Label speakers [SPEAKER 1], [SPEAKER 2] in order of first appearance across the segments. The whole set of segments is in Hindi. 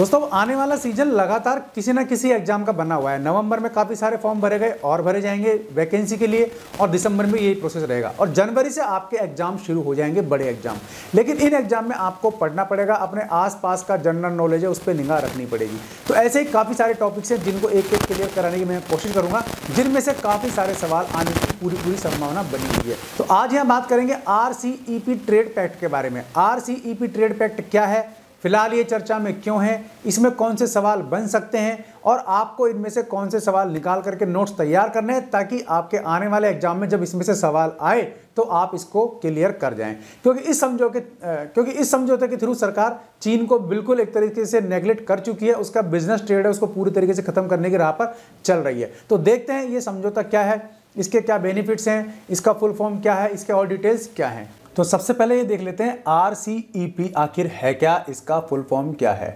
[SPEAKER 1] दोस्तों आने वाला सीजन लगातार किसी ना किसी एग्जाम का बना हुआ है नवंबर में काफ़ी सारे फॉर्म भरे गए और भरे जाएंगे वैकेंसी के लिए और दिसंबर में यही प्रोसेस रहेगा और जनवरी से आपके एग्जाम शुरू हो जाएंगे बड़े एग्जाम लेकिन इन एग्जाम में आपको पढ़ना पड़ेगा अपने आसपास का जनरल नॉलेज है उस पर निगाह रखनी पड़ेगी तो ऐसे ही काफ़ी सारे टॉपिक्स हैं जिनको एक एक क्लियर कराने की मैं कोशिश करूँगा जिनमें से काफ़ी सारे सवाल आने की पूरी पूरी संभावना बनी हुई है तो आज हम बात करेंगे आर ट्रेड पैक्ट के बारे में आर ट्रेड पैक्ट क्या है फिलहाल ये चर्चा में क्यों है इसमें कौन से सवाल बन सकते हैं और आपको इनमें से कौन से सवाल निकाल करके नोट्स तैयार करने हैं ताकि आपके आने वाले एग्जाम में जब इसमें से सवाल आए तो आप इसको क्लियर कर जाएं क्योंकि इस समझौते क्योंकि इस समझौते के थ्रू सरकार चीन को बिल्कुल एक तरीके से नेग्लेक्ट कर चुकी है उसका बिजनेस ट्रेड है उसको पूरी तरीके से खत्म करने की राह पर चल रही है तो देखते हैं ये समझौता क्या है इसके क्या बेनिफिट्स हैं इसका फुल फॉर्म क्या है इसके और डिटेल्स क्या हैं तो सबसे पहले ये देख लेते हैं आर सी ई पी आखिर है क्या इसका फुल फॉर्म क्या है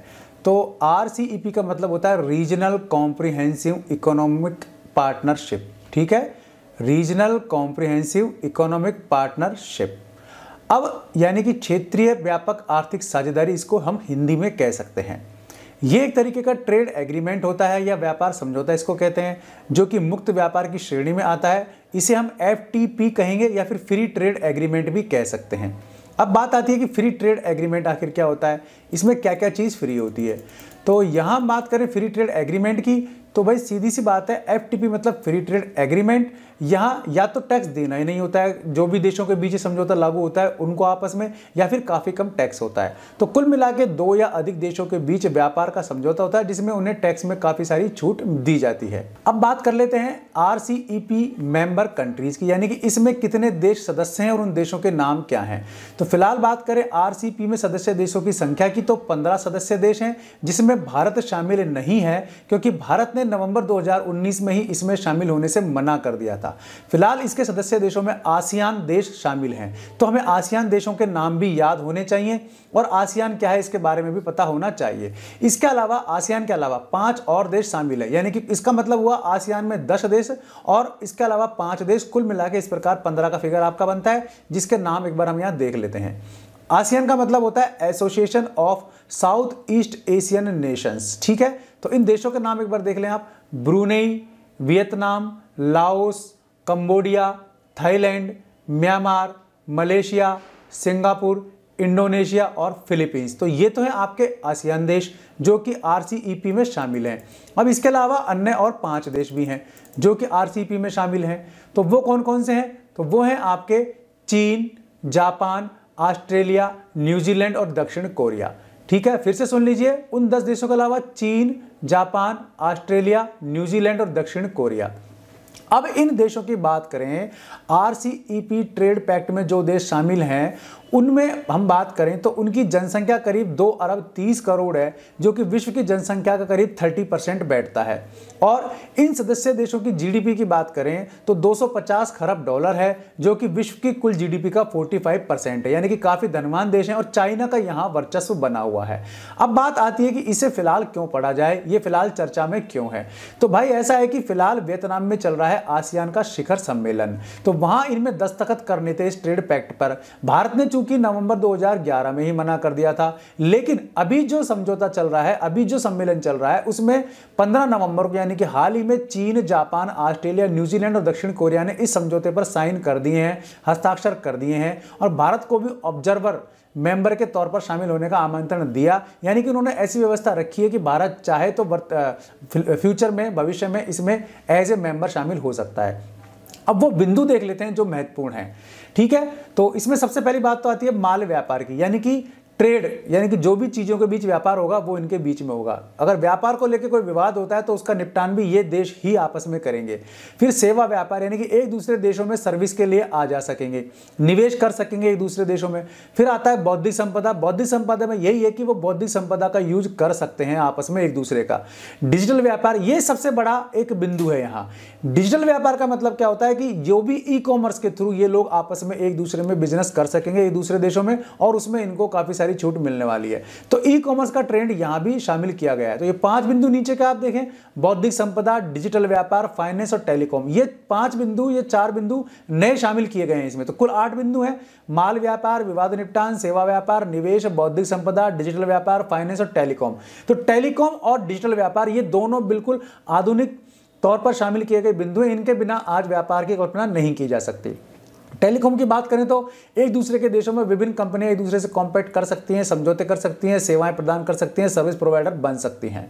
[SPEAKER 1] तो आर सी ई पी का मतलब होता है रीजनल कॉम्प्रिहेंसिव इकोनॉमिक पार्टनरशिप ठीक है रीजनल कॉम्प्रिहेंसिव इकोनॉमिक पार्टनरशिप अब यानी कि क्षेत्रीय व्यापक आर्थिक साझेदारी इसको हम हिंदी में कह सकते हैं ये एक तरीके का ट्रेड एग्रीमेंट होता है या व्यापार समझौता इसको कहते हैं जो कि मुक्त व्यापार की श्रेणी में आता है इसे हम एफ कहेंगे या फिर फ्री ट्रेड एग्रीमेंट भी कह सकते हैं अब बात आती है कि फ्री ट्रेड एग्रीमेंट आखिर क्या होता है इसमें क्या क्या चीज़ फ्री होती है तो यहाँ बात करें फ्री ट्रेड एग्रीमेंट की तो भाई सीधी सी बात है एफ मतलब फ्री ट्रेड एग्रीमेंट यहाँ या तो टैक्स देना ही नहीं होता है जो भी देशों के बीच समझौता लागू होता है उनको आपस में या फिर काफ़ी कम टैक्स होता है तो कुल मिला के दो या अधिक देशों के बीच व्यापार का समझौता होता है जिसमें उन्हें टैक्स में काफ़ी सारी छूट दी जाती है अब बात कर लेते हैं आर मेंबर कंट्रीज़ की यानी कि इसमें कितने देश सदस्य हैं और उन देशों के नाम क्या हैं तो फिलहाल बात करें आर e में सदस्य देशों की संख्या की तो पंद्रह सदस्य देश हैं जिसमें भारत शामिल नहीं है क्योंकि भारत ने ने नवंबर 2019 में ही इसमें शामिल होने से मना कर दिया था फिलहाल इसके सदस्य देशों में आसियान देश शामिल हैं तो हमें आसियान देशों के नाम भी याद होने चाहिए और आसियान क्या है इसके बारे में भी पता होना चाहिए इसके अलावा आसियान के अलावा पांच और देश शामिल है यानी कि इसका मतलब हुआ आसियान में दस देश और इसके अलावा पांच देश कुल मिला इस प्रकार पंद्रह का फिगर आपका बनता है जिसके नाम एक बार हम यहाँ देख लेते हैं आसियान का मतलब होता है Association of South East Asian Nations ठीक है तो इन देशों के नाम एक बार देख लें आप Brunei Vietnam Laos Cambodia Thailand Myanmar Malaysia Singapore Indonesia और फिलीपींस तो ये तो हैं आपके आसियान देश जो कि आर e में शामिल हैं अब इसके अलावा अन्य और पांच देश भी हैं जो कि आर e में शामिल हैं तो वो कौन कौन से हैं तो वो हैं आपके चीन जापान ऑस्ट्रेलिया न्यूजीलैंड और दक्षिण कोरिया ठीक है फिर से सुन लीजिए उन दस देशों के अलावा चीन जापान ऑस्ट्रेलिया न्यूजीलैंड और दक्षिण कोरिया अब इन देशों की बात करें आर ट्रेड पैक्ट में जो देश शामिल हैं उनमें हम बात करें तो उनकी जनसंख्या करीब दो अरब तीस करोड़ है जो कि विश्व की जनसंख्या का करीब थर्टी परसेंट बैठता है और इन सदस्य देशों की जीडीपी की बात करें तो 250 खरब डॉलर है जो कि विश्व की कुल जीडीपी का 45 परसेंट है यानी कि काफ़ी धनवान देश है और चाइना का यहाँ वर्चस्व बना हुआ है अब बात आती है कि इसे फिलहाल क्यों पढ़ा जाए ये फिलहाल चर्चा में क्यों है तो भाई ऐसा है कि फिलहाल वियतनाम में चल रहा है आसियान का शिखर सम्मेलन तो वहां इनमें दस्तखत करने थे इस ट्रेड पैक्ट पर भारत ने चूंकि नवंबर 2011 में ही मना कर दिया था लेकिन अभी जो समझौता चल रहा है अभी जो सम्मेलन चल रहा है उसमें 15 नवंबर को यानी कि हाल ही में चीन जापान ऑस्ट्रेलिया न्यूजीलैंड और दक्षिण कोरिया ने इस समझौते पर साइन कर दिए हैं हस्ताक्षर कर दिए हैं और भारत को भी ऑब्जर्वर मेंबर के तौर पर शामिल होने का आमंत्रण दिया यानी कि उन्होंने ऐसी व्यवस्था रखी है कि भारत चाहे तो फ्यूचर में भविष्य में इसमें एज ए मेंबर शामिल हो सकता है अब वो बिंदु देख लेते हैं जो महत्वपूर्ण है ठीक है तो इसमें सबसे पहली बात तो आती है माल व्यापार की यानी कि ट्रेड यानी कि जो भी चीज़ों के बीच व्यापार होगा वो इनके बीच में होगा अगर व्यापार को लेकर कोई विवाद होता है तो उसका निपटान भी ये देश ही आपस में करेंगे फिर सेवा व्यापार यानी कि एक दूसरे देशों में सर्विस के लिए आ जा सकेंगे निवेश कर सकेंगे एक दूसरे देशों में फिर आता है बौद्धिक संपदा बौद्धिक संपदा में यही है कि वो बौद्धिक संपदा का यूज कर सकते हैं आपस में एक दूसरे का डिजिटल व्यापार ये सबसे बड़ा एक बिंदु है यहाँ डिजिटल व्यापार का मतलब क्या होता है कि जो भी ई कॉमर्स के थ्रू ये लोग आपस में एक दूसरे में बिजनेस कर सकेंगे एक दूसरे देशों में और उसमें इनको काफ़ी सारी छूट मिलने वाली है तो ई कॉमर्स का ट्रेंड यहां भी शामिल किया गया है तो ये पांच बिंदु नीचे का आप देखें बौद्धिक संपदा डिजिटल व्यापार फाइनेंस और टेलीकॉम ये पांच बिंदु ये चार बिंदु नए शामिल किए गए हैं इसमें तो कुल आठ बिंदु है माल व्यापार विवाद निपटान सेवा व्यापार निवेश बौद्धिक संपदा डिजिटल व्यापार फाइनेंस और टेलीकॉम तो टेलीकॉम और डिजिटल व्यापार ये दोनों बिल्कुल आधुनिक तौर पर शामिल किए गए बिंदु इनके बिना आज व्यापार की कल्पना नहीं की जा सकती टेलीकॉम की बात करें तो एक दूसरे के देशों में विभिन्न कंपनियां एक दूसरे से कॉम्पैक्ट कर सकती हैं समझौते कर सकती हैं सेवाएं प्रदान कर सकती हैं सर्विस प्रोवाइडर बन सकती हैं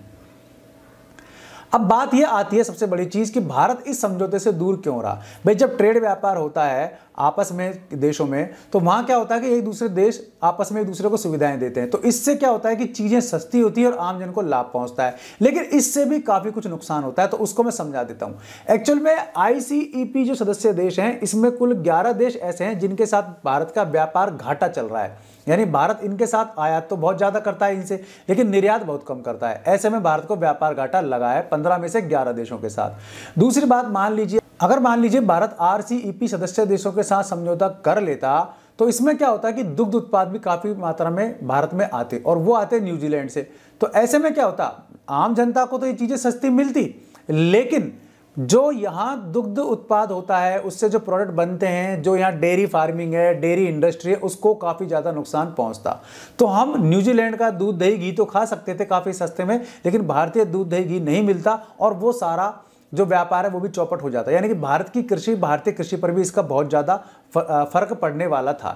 [SPEAKER 1] अब बात यह आती है सबसे बड़ी चीज़ कि भारत इस समझौते से दूर क्यों रहा भाई जब ट्रेड व्यापार होता है आपस में देशों में तो वहां क्या होता है कि एक दूसरे देश आपस में एक दूसरे को सुविधाएं देते हैं तो इससे क्या होता है कि चीज़ें सस्ती होती है और आमजन को लाभ पहुँचता है लेकिन इससे भी काफ़ी कुछ नुकसान होता है तो उसको मैं समझा देता हूँ एक्चुअल में आई e जो सदस्य देश हैं इसमें कुल ग्यारह देश ऐसे हैं जिनके साथ भारत का व्यापार घाटा चल रहा है यानी भारत इनके साथ आयात तो बहुत ज़्यादा करता है इनसे लेकिन निर्यात बहुत कम करता है ऐसे में भारत को व्यापार घाटा लगा है पंद्रह में से ग्यारह देशों के साथ दूसरी बात मान लीजिए अगर मान लीजिए भारत आर e सदस्य देशों के साथ समझौता कर लेता तो इसमें क्या होता है कि दुग्ध उत्पाद भी काफ़ी मात्रा में भारत में आते और वो आते न्यूजीलैंड से तो ऐसे में क्या होता आम जनता को तो ये चीज़ें सस्ती मिलती लेकिन जो यहाँ दुग्ध उत्पाद होता है उससे जो प्रोडक्ट बनते हैं जो यहाँ डेयरी फार्मिंग है डेयरी इंडस्ट्री है उसको काफ़ी ज़्यादा नुकसान पहुँचता तो हम न्यूजीलैंड का दूध दही घी तो खा सकते थे काफ़ी सस्ते में लेकिन भारतीय दूध दही घी नहीं मिलता और वो सारा जो व्यापार है वो भी चौपट हो जाता है यानी कि भारत की कृषि भारतीय कृषि पर भी इसका बहुत ज़्यादा फर्क पड़ने वाला था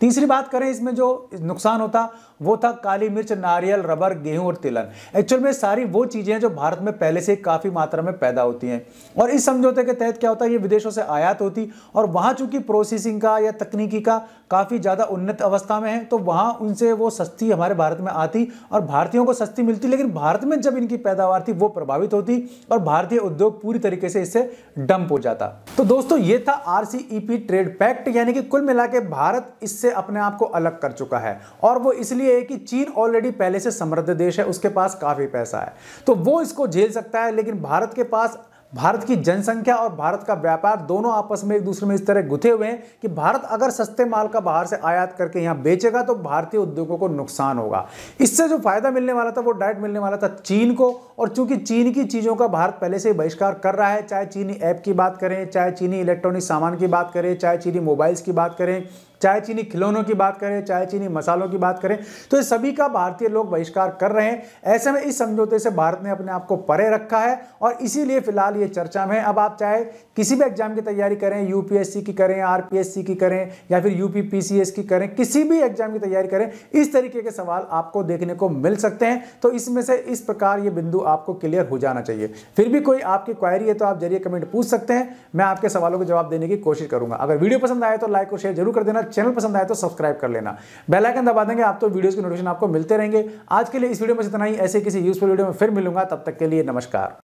[SPEAKER 1] तीसरी बात करें इसमें जो नुकसान होता वो था काली मिर्च नारियल रबर गेहूं और तिलन एक्चुअल में सारी वो चीज़ें हैं जो भारत में पहले से काफ़ी मात्रा में पैदा होती हैं और इस समझौते के तहत क्या होता है ये विदेशों से आयात होती और वहाँ चूंकि प्रोसेसिंग का या तकनीकी का काफ़ी ज़्यादा उन्नत अवस्था में है तो वहाँ उनसे वो सस्ती हमारे भारत में आती और भारतीयों को सस्ती मिलती लेकिन भारत में जब इनकी पैदावार थी वो प्रभावित होती और भारतीय उद्योग पूरी तरीके से इससे डंप हो जाता तो दोस्तों ये था आर ट्रेड पैक्ट यानी कि कुल मिला भारत इससे अपने आप को अलग कर चुका है और वो इसलिए ये है कि चीन ऑलरेडी पहले से समृद्ध देश है उसके पास काफ़ी पैसा है तो वो इसको झेल सकता है लेकिन भारत के पास भारत की जनसंख्या और भारत का व्यापार दोनों आपस में एक दूसरे में इस तरह गुथे हुए हैं कि भारत अगर सस्ते माल का बाहर से आयात करके यहाँ बेचेगा तो भारतीय उद्योगों को नुकसान होगा इससे जो फायदा मिलने वाला था वो डायरेक्ट मिलने वाला था चीन को और चूंकि चीन की चीज़ों का भारत पहले से ही बहिष्कार कर रहा है चाहे चीनी ऐप की बात करें चाहे चीनी इलेक्ट्रॉनिक सामान की बात करें चाहे चीनी मोबाइल्स की बात करें चाहे चीनी खिलौनों की बात करें चाहे चीनी मसालों की बात करें तो ये सभी का भारतीय लोग बहिष्कार कर रहे हैं ऐसे में इस समझौते से भारत ने अपने आप को परे रखा है और इसीलिए फिलहाल ये चर्चा में अब आप चाहे किसी भी एग्जाम की तैयारी करें यूपीएससी की करें आर की करें या फिर यूपीपीसीएस की करें किसी भी एग्जाम की तैयारी करें इस तरीके के सवाल आपको देखने को मिल सकते हैं तो इसमें से इस प्रकार ये बिंदु आपको क्लियर हो जाना चाहिए फिर भी कोई आपकी क्वायरी है तो आप जरिए कमेंट पूछ सकते हैं मैं आपके सवालों के जवाब देने की कोशिश करूंगा अगर वीडियो पसंद आए तो लाइक और शेयर जरूर कर देना चैनल पसंद आए तो सब्सक्राइब कर लेना बेलाइकन दबा देंगे आप तो वीडियोज़ की नोटिफिकेशन आपको मिलते रहेंगे आज के लिए इस वीडियो में इतना ही ऐसे किसी यूजफुल वीडियो में फिर मिलूंगा तब तक के लिए नमस्कार